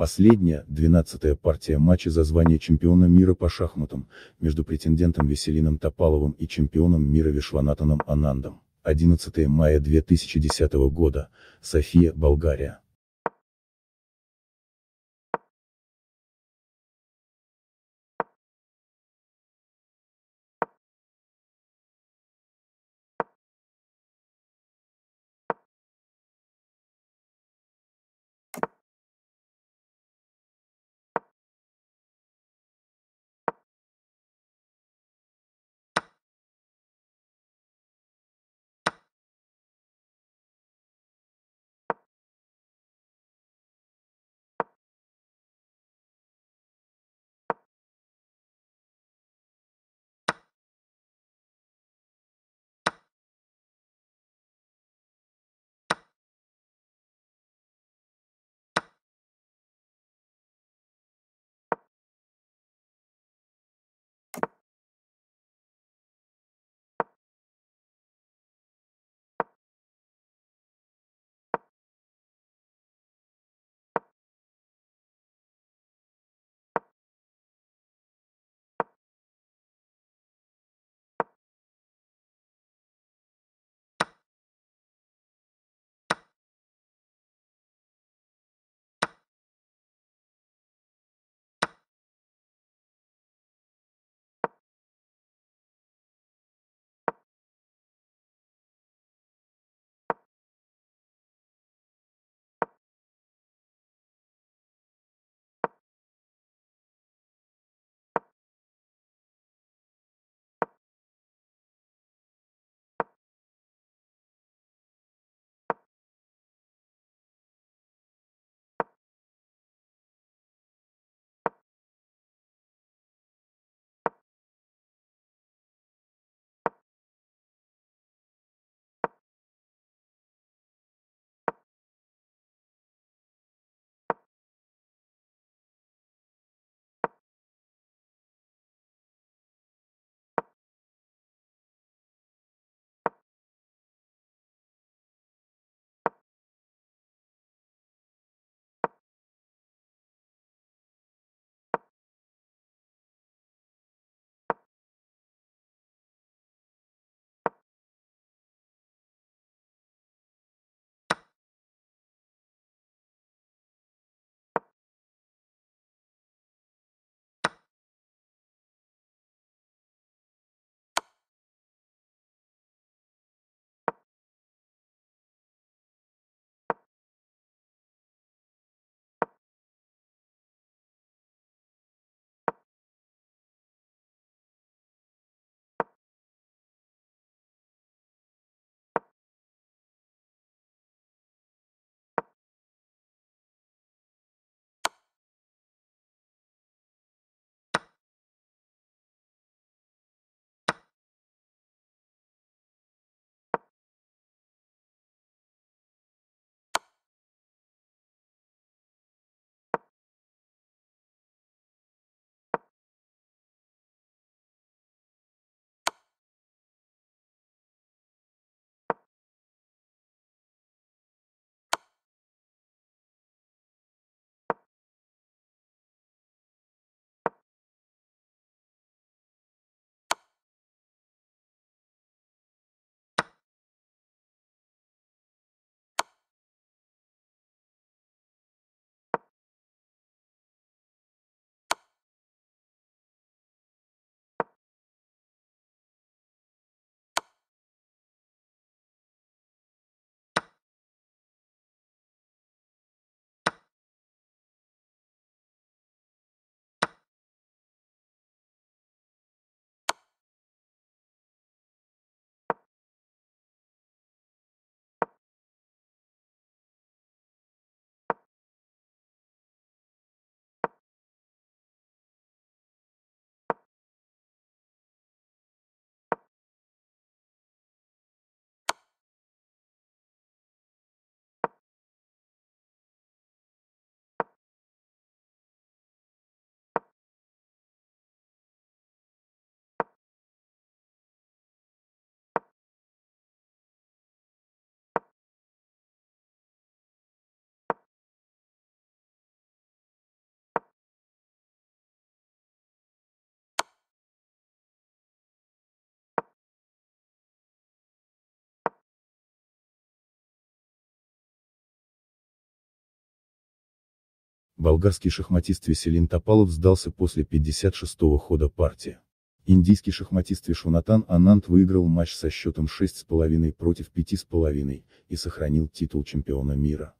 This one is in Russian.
Последняя, двенадцатая партия матча за звание чемпиона мира по шахматам, между претендентом Веселином Топаловым и чемпионом мира Вишванатаном Анандом. 11 мая 2010 года, София, Болгария. Болгарский шахматист Веселин Топалов сдался после 56-го хода партии. Индийский шахматист Вишванатан Анант выиграл матч со счетом 6,5 против 5,5 и сохранил титул чемпиона мира.